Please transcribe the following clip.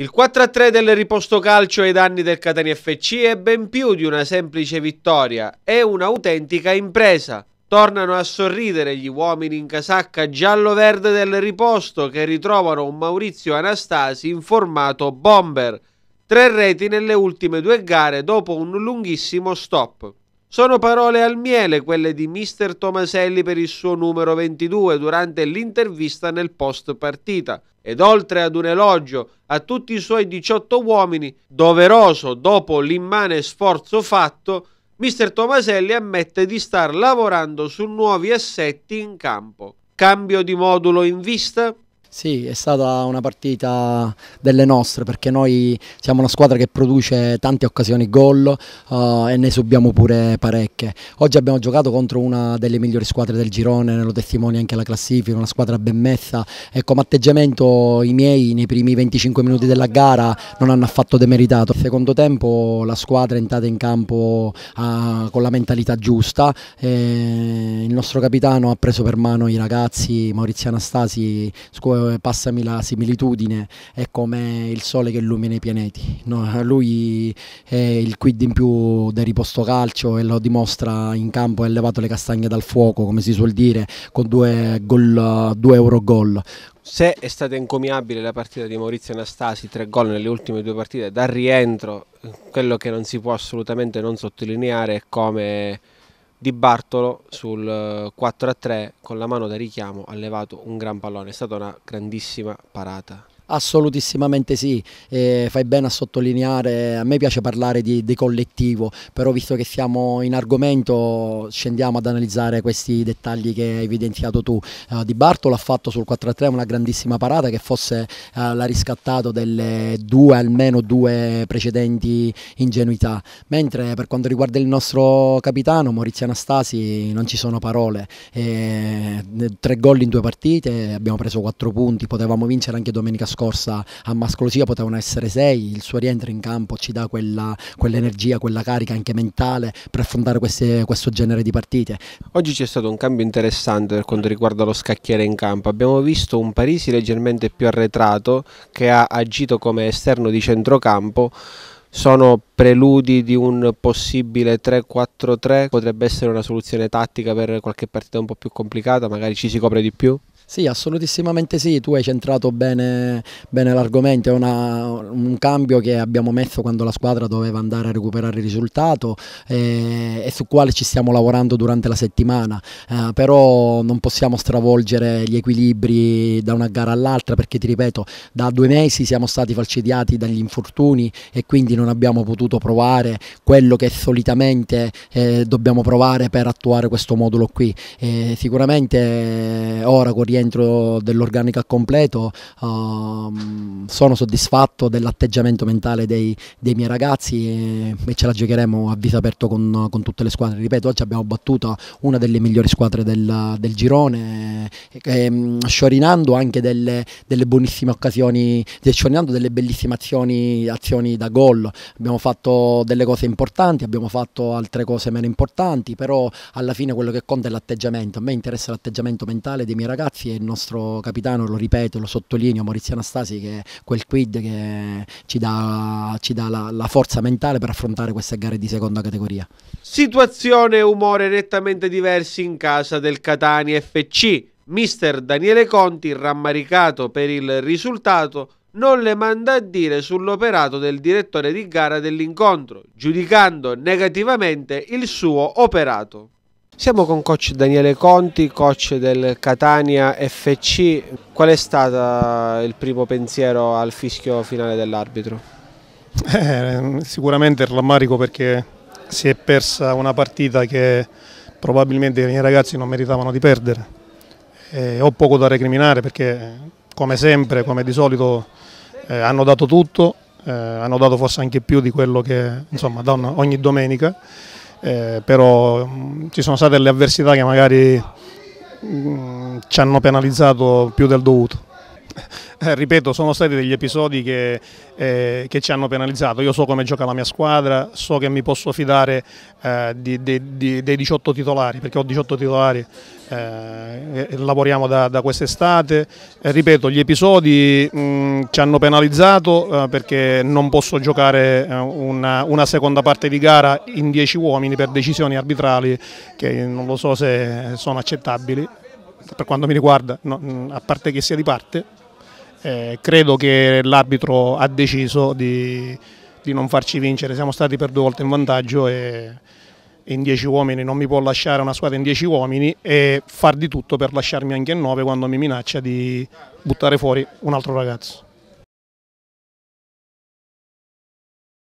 Il 4-3 del riposto calcio ai danni del Catania FC è ben più di una semplice vittoria, è un'autentica impresa. Tornano a sorridere gli uomini in casacca giallo-verde del riposto che ritrovano un Maurizio Anastasi in formato bomber. Tre reti nelle ultime due gare dopo un lunghissimo stop. Sono parole al miele quelle di mister Tomaselli per il suo numero 22 durante l'intervista nel post partita ed oltre ad un elogio a tutti i suoi 18 uomini, doveroso dopo l'immane sforzo fatto, Mr. Tomaselli ammette di star lavorando su nuovi assetti in campo. Cambio di modulo in vista? Sì, è stata una partita delle nostre perché noi siamo una squadra che produce tante occasioni gol uh, e ne subiamo pure parecchie. Oggi abbiamo giocato contro una delle migliori squadre del girone, ne lo testimonia anche la classifica, una squadra ben messa e come atteggiamento i miei nei primi 25 minuti della gara non hanno affatto demeritato. Al secondo tempo la squadra è entrata in campo uh, con la mentalità giusta, il nostro capitano ha preso per mano i ragazzi, Maurizio Anastasi, scuola eh, passami la similitudine, è come il sole che illumina i pianeti. No? Lui è il quid in più del riposto calcio e lo dimostra in campo, ha levato le castagne dal fuoco, come si suol dire, con due, gol, due euro gol. Se è stata encomiabile la partita di Maurizio Anastasi, tre gol nelle ultime due partite, dal rientro, eh, quello che non si può assolutamente non sottolineare è come di Bartolo sul 4 eh, a 3 con la mano da richiamo ha levato un gran pallone, è stata una grandissima parata. Assolutissimamente sì, eh, fai bene a sottolineare, a me piace parlare di, di, collettivo, però visto che siamo in argomento scendiamo ad analizzare questi dettagli che hai evidenziato tu. Eh, di Bartolo ha fatto sul 4-3 una grandissima parata che forse eh, l'ha riscattato delle due, almeno due precedenti ingenuità, mentre per quanto riguarda il nostro capitano Maurizio Anastasi non ci sono parole, eh, tre gol in due partite, abbiamo preso quattro punti, potevamo vincere anche domenica scorsa scorsa a Mascolosia potevano essere sei, il suo rientro in campo ci dà quella, quell'energia, quella carica anche mentale per affrontare queste, questo genere di partite. Oggi c'è stato un cambio interessante per quanto riguarda lo scacchiere in campo, abbiamo visto un Parisi leggermente più arretrato che ha agito come esterno di centrocampo sono preludi di un possibile 3-4-3, potrebbe essere una soluzione tattica per qualche partita un po' più complicata, magari ci si copre di più? Sì, assolutissimamente sì, tu hai centrato bene, bene l'argomento, è una, un cambio che abbiamo messo quando la squadra doveva andare a recuperare il risultato e, eh, e su quale ci stiamo lavorando durante la settimana, eh, però non possiamo stravolgere gli equilibri da una gara all'altra perché ti ripeto, da due mesi siamo stati falcidiati dagli infortuni e quindi non abbiamo potuto provare quello che solitamente eh, dobbiamo provare per attuare questo modulo qui. Eh, sicuramente ora corriamo rientro dell'organico al completo, uh, sono soddisfatto dell'atteggiamento mentale dei, dei, miei ragazzi e, e, ce la giocheremo a viso aperto con, con, tutte le squadre. Ripeto, oggi abbiamo battuto una delle migliori squadre del, del girone, e, ehm, e, sciorinando anche delle, delle buonissime occasioni, sciorinando delle bellissime azioni, azioni da gol. Abbiamo fatto delle cose importanti, abbiamo fatto altre cose meno importanti, però alla fine quello che conta è l'atteggiamento. A me interessa l'atteggiamento mentale dei miei ragazzi è il nostro capitano, lo ripeto, lo sottolineo, Maurizio Anastasi che è quel quid che ci dà, ci dà la, la forza mentale per affrontare queste gare di seconda categoria. Situazione e umore nettamente diversi in casa del Catani FC. Mister Daniele Conti, rammaricato per il risultato, non le manda a dire sull'operato del direttore di gara dell'incontro, giudicando negativamente il suo operato. Siamo con coach Daniele Conti, coach del Catania FC. Qual è stato il primo pensiero al fischio finale dell'arbitro? Eh, sicuramente il rammarico perché si è persa una partita che probabilmente i miei ragazzi non meritavano di perdere. E eh, ho poco da recriminare perché come sempre, come di solito, eh, hanno dato tutto, eh, hanno dato forse anche più di quello che insomma, danno ogni domenica eh, però mh, mm, ci sono state delle avversità che magari mh, mm, ci hanno penalizzato più del dovuto. Eh, ripeto, sono stati degli episodi che, eh, che, ci hanno penalizzato. Io so come gioca la mia squadra, so che mi posso fidare eh, di, di, di, dei 18 titolari, perché ho 18 titolari, eh, lavoriamo da, da quest'estate. Eh, ripeto, gli episodi mh, ci hanno penalizzato perché non posso giocare una, una, seconda parte di gara in 10 uomini per decisioni arbitrali che non lo so se sono accettabili per quanto mi riguarda, no, a parte che sia di parte, eh, credo che l'arbitro ha deciso di, di, non farci vincere, siamo stati per due volte in vantaggio e in dieci uomini non mi può lasciare una squadra in dieci uomini e far di tutto per lasciarmi anche in nove quando mi minaccia di buttare fuori un altro ragazzo.